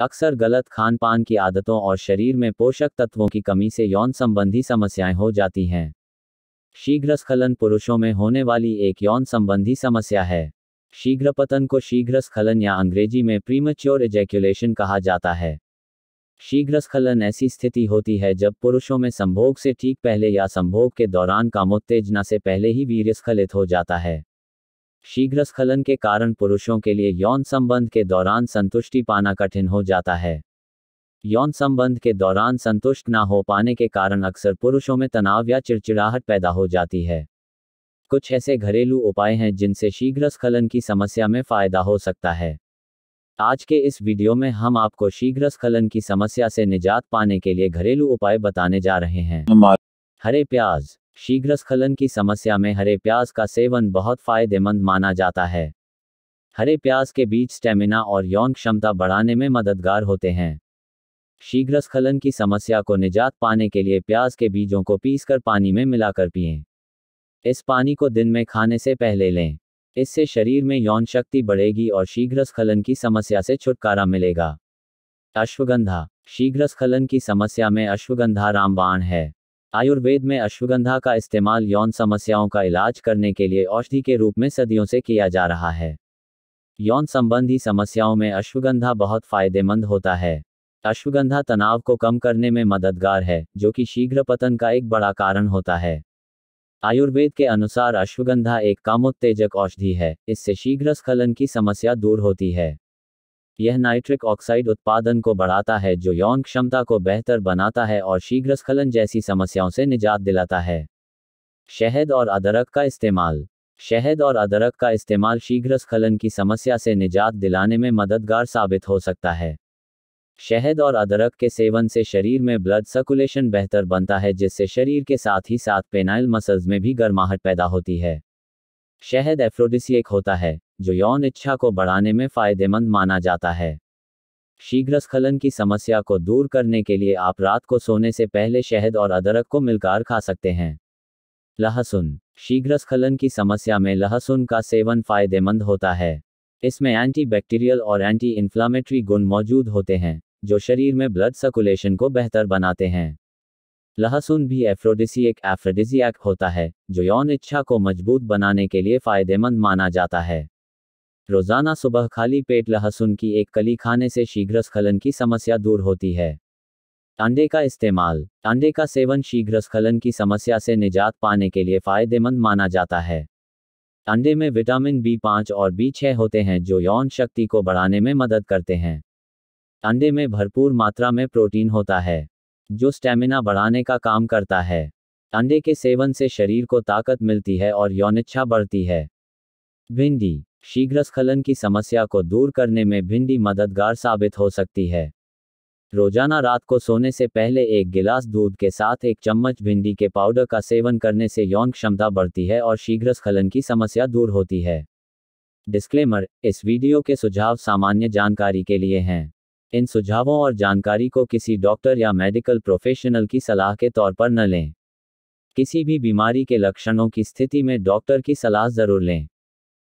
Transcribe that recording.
अक्सर गलत खान पान की आदतों और शरीर में पोषक तत्वों की कमी से यौन संबंधी समस्याएं हो जाती हैं शीघ्र स्खलन पुरुषों में होने वाली एक यौन संबंधी समस्या है शीघ्र पतन को शीघ्र स्खलन या अंग्रेजी में प्रीमच्योर एजेक्युलेशन कहा जाता है शीघ्र स्खलन ऐसी स्थिति होती है जब पुरुषों में संभोग से ठीक पहले या संभोग के दौरान कामोत्तेजना से पहले ही वीर स्खलित हो जाता है शीघ्र स्खलन के कारण पुरुषों के लिए यौन संबंध के दौरान संतुष्टि पाना कठिन हो जाता है यौन संबंध के दौरान संतुष्ट न हो पाने के कारण अक्सर पुरुषों में तनाव या चिड़चिड़ाहट पैदा हो जाती है कुछ ऐसे घरेलू उपाय हैं जिनसे शीघ्र स्खलन की समस्या में फायदा हो सकता है आज के इस वीडियो में हम आपको शीघ्र स्खलन की समस्या से निजात पाने के लिए घरेलू उपाय बताने जा रहे हैं हरे प्याज शीघ्र स्खलन की समस्या में हरे प्याज का सेवन बहुत फायदेमंद माना जाता है हरे प्याज के बीज स्टेमिना और यौन क्षमता बढ़ाने में मददगार होते हैं शीघ्र स्खलन की समस्या को निजात पाने के लिए प्याज के बीजों को पीसकर पानी में मिलाकर पिए इस पानी को दिन में खाने से पहले लें इससे शरीर में यौन शक्ति बढ़ेगी और शीघ्र स्खलन की समस्या से छुटकारा मिलेगा अश्वगंधा शीघ्र स्खलन की समस्या में अश्वगंधा रामबाण है आयुर्वेद में अश्वगंधा का इस्तेमाल यौन समस्याओं का इलाज करने के लिए औषधि के रूप में सदियों से किया जा रहा है यौन संबंधी समस्याओं में अश्वगंधा बहुत फायदेमंद होता है अश्वगंधा तनाव को कम करने में मददगार है जो कि शीघ्र पतन का एक बड़ा कारण होता है आयुर्वेद के अनुसार अश्वगंधा एक कामोत्तेजक औषधि है इससे शीघ्र स्खलन की समस्या दूर होती है यह नाइट्रिक ऑक्साइड उत्पादन को बढ़ाता है जो यौन क्षमता को बेहतर बनाता है और शीघ्र स्खलन जैसी समस्याओं से निजात दिलाता है शहद और अदरक का इस्तेमाल शहद और अदरक का इस्तेमाल शीघ्र स्खलन की समस्या से निजात दिलाने में मददगार साबित हो सकता है शहद और अदरक के सेवन से शरीर में ब्लड सर्कुलेशन बेहतर बनता है जिससे शरीर के साथ ही साथ पेनाइल मसल्स में भी गर्माहट पैदा होती है शहद एफ्रोडिसिएक होता है जो यौन इच्छा को बढ़ाने में फायदेमंद माना जाता है शीघ्र स्खलन की समस्या को दूर करने के लिए आप रात को सोने से पहले शहद और अदरक को मिलकर खा सकते हैं लहसुन शीघ्र स्खलन की समस्या में लहसुन का सेवन फायदेमंद होता है इसमें एंटीबैक्टीरियल और एंटी इन्फ्लामेटरी गुण मौजूद होते हैं जो शरीर में ब्लड सर्कुलेशन को बेहतर बनाते हैं लहसुन भी एफ्रोडिसी एक एफ्रोडिसियक होता है जो यौन इच्छा को मजबूत बनाने के लिए फायदेमंद माना जाता है रोजाना सुबह खाली पेट लहसुन की एक कली खाने से शीघ्र स्खलन की समस्या दूर होती है अंडे का इस्तेमाल अंडे का सेवन शीघ्र स्खलन की समस्या से निजात पाने के लिए फायदेमंद माना जाता है अंडे में विटामिन बी पाँच और बी छः होते हैं जो यौन शक्ति को बढ़ाने में मदद करते हैं अंडे में भरपूर मात्रा में प्रोटीन होता है जो स्टेमिना बढ़ाने का काम करता है अंडे के सेवन से शरीर को ताकत मिलती है और यौनिच्छा बढ़ती है भिंडी शीघ्र स्खलन की समस्या को दूर करने में भिंडी मददगार साबित हो सकती है रोजाना रात को सोने से पहले एक गिलास दूध के साथ एक चम्मच भिंडी के पाउडर का सेवन करने से यौन क्षमता बढ़ती है और शीघ्र स्खलन की समस्या दूर होती है डिस्क्लेमर इस वीडियो के सुझाव सामान्य जानकारी के लिए हैं इन सुझावों और जानकारी को किसी डॉक्टर या मेडिकल प्रोफेशनल की सलाह के तौर पर न लें किसी भी बीमारी के लक्षणों की स्थिति में डॉक्टर की सलाह जरूर लें